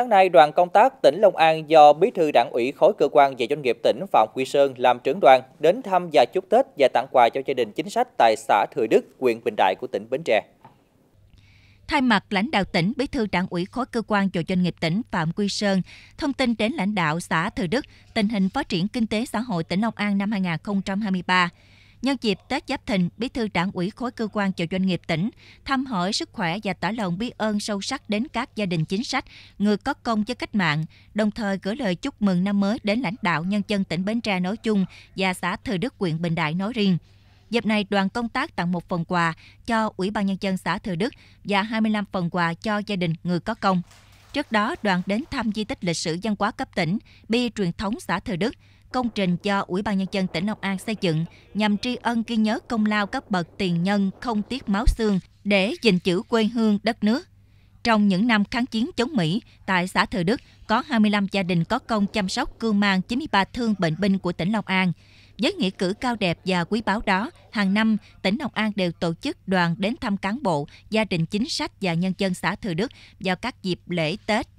Sáng nay, đoàn công tác tỉnh Long An do Bí thư Đảng ủy khối cơ quan và doanh nghiệp tỉnh Phạm Quy Sơn làm trưởng đoàn đến thăm và chúc Tết và tặng quà cho gia đình chính sách tại xã Thừa Đức, huyện Bình Đại của tỉnh Bến Tre. Thay mặt lãnh đạo tỉnh, Bí thư Đảng ủy khối cơ quan và doanh nghiệp tỉnh Phạm Quy Sơn thông tin đến lãnh đạo xã Thừa Đức tình hình phát triển kinh tế xã hội tỉnh Long An năm 2023 Nhân dịp Tết Giáp Thìn, Bí thư Đảng ủy khối cơ quan và doanh nghiệp tỉnh thăm hỏi sức khỏe và tỏ lòng biết ơn sâu sắc đến các gia đình chính sách, người có công với cách mạng, đồng thời gửi lời chúc mừng năm mới đến lãnh đạo nhân dân tỉnh Bến Tre nói chung và xã Thừa Đức, huyện Bình Đại nói riêng. Dịp này, đoàn công tác tặng một phần quà cho Ủy ban Nhân dân xã Thừa Đức và 25 phần quà cho gia đình người có công. Trước đó, đoàn đến thăm di tích lịch sử văn hóa cấp tỉnh, bi truyền thống xã Thừa Đức, công trình do Ủy ban Nhân dân tỉnh Long An xây dựng nhằm tri ân ghi nhớ công lao các bậc tiền nhân không tiếc máu xương để gìn giữ quê hương đất nước. Trong những năm kháng chiến chống Mỹ, tại xã Thừa Đức có 25 gia đình có công chăm sóc cưu mang 93 thương bệnh binh của tỉnh Long An. Với nghĩa cử cao đẹp và quý báu đó, hàng năm tỉnh Long An đều tổ chức đoàn đến thăm cán bộ, gia đình chính sách và nhân dân xã Thừa Đức vào các dịp lễ Tết,